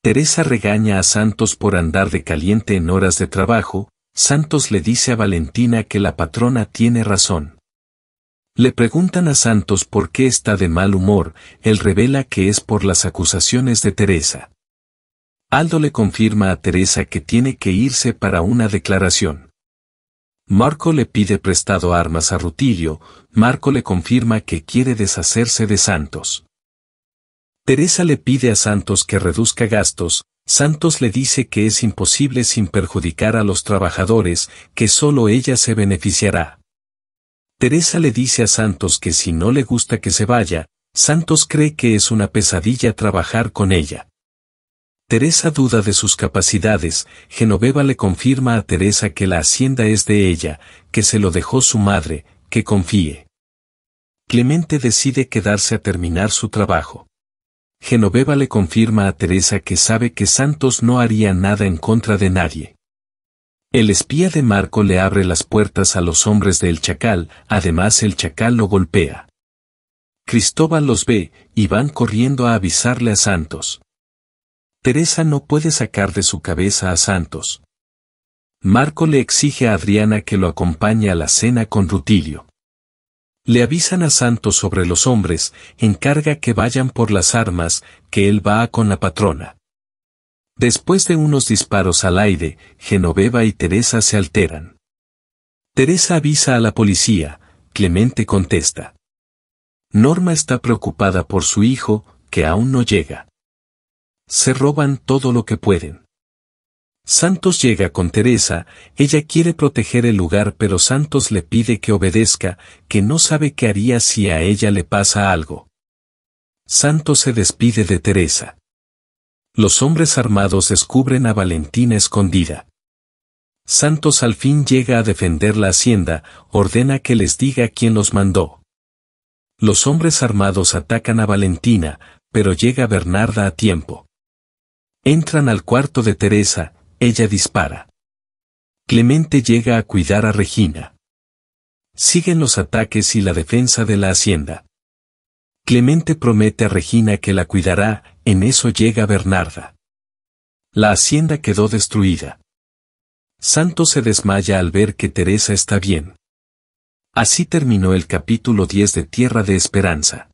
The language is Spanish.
Teresa regaña a Santos por andar de caliente en horas de trabajo, Santos le dice a Valentina que la patrona tiene razón. Le preguntan a Santos por qué está de mal humor, él revela que es por las acusaciones de Teresa. Aldo le confirma a Teresa que tiene que irse para una declaración. Marco le pide prestado armas a Rutilio, Marco le confirma que quiere deshacerse de Santos. Teresa le pide a Santos que reduzca gastos, Santos le dice que es imposible sin perjudicar a los trabajadores, que solo ella se beneficiará. Teresa le dice a Santos que si no le gusta que se vaya, Santos cree que es una pesadilla trabajar con ella. Teresa duda de sus capacidades, Genoveva le confirma a Teresa que la hacienda es de ella, que se lo dejó su madre, que confíe. Clemente decide quedarse a terminar su trabajo. Genoveva le confirma a Teresa que sabe que Santos no haría nada en contra de nadie. El espía de Marco le abre las puertas a los hombres del chacal, además el chacal lo golpea. Cristóbal los ve, y van corriendo a avisarle a Santos. Teresa no puede sacar de su cabeza a Santos. Marco le exige a Adriana que lo acompañe a la cena con Rutilio. Le avisan a Santos sobre los hombres, encarga que vayan por las armas, que él va con la patrona. Después de unos disparos al aire, Genoveva y Teresa se alteran. Teresa avisa a la policía, Clemente contesta. Norma está preocupada por su hijo, que aún no llega. Se roban todo lo que pueden. Santos llega con Teresa, ella quiere proteger el lugar pero Santos le pide que obedezca, que no sabe qué haría si a ella le pasa algo. Santos se despide de Teresa. Los hombres armados descubren a Valentina escondida. Santos al fin llega a defender la hacienda, ordena que les diga quién los mandó. Los hombres armados atacan a Valentina, pero llega Bernarda a tiempo. Entran al cuarto de Teresa, ella dispara. Clemente llega a cuidar a Regina. Siguen los ataques y la defensa de la hacienda. Clemente promete a Regina que la cuidará, en eso llega Bernarda. La hacienda quedó destruida. Santo se desmaya al ver que Teresa está bien. Así terminó el capítulo 10 de Tierra de Esperanza.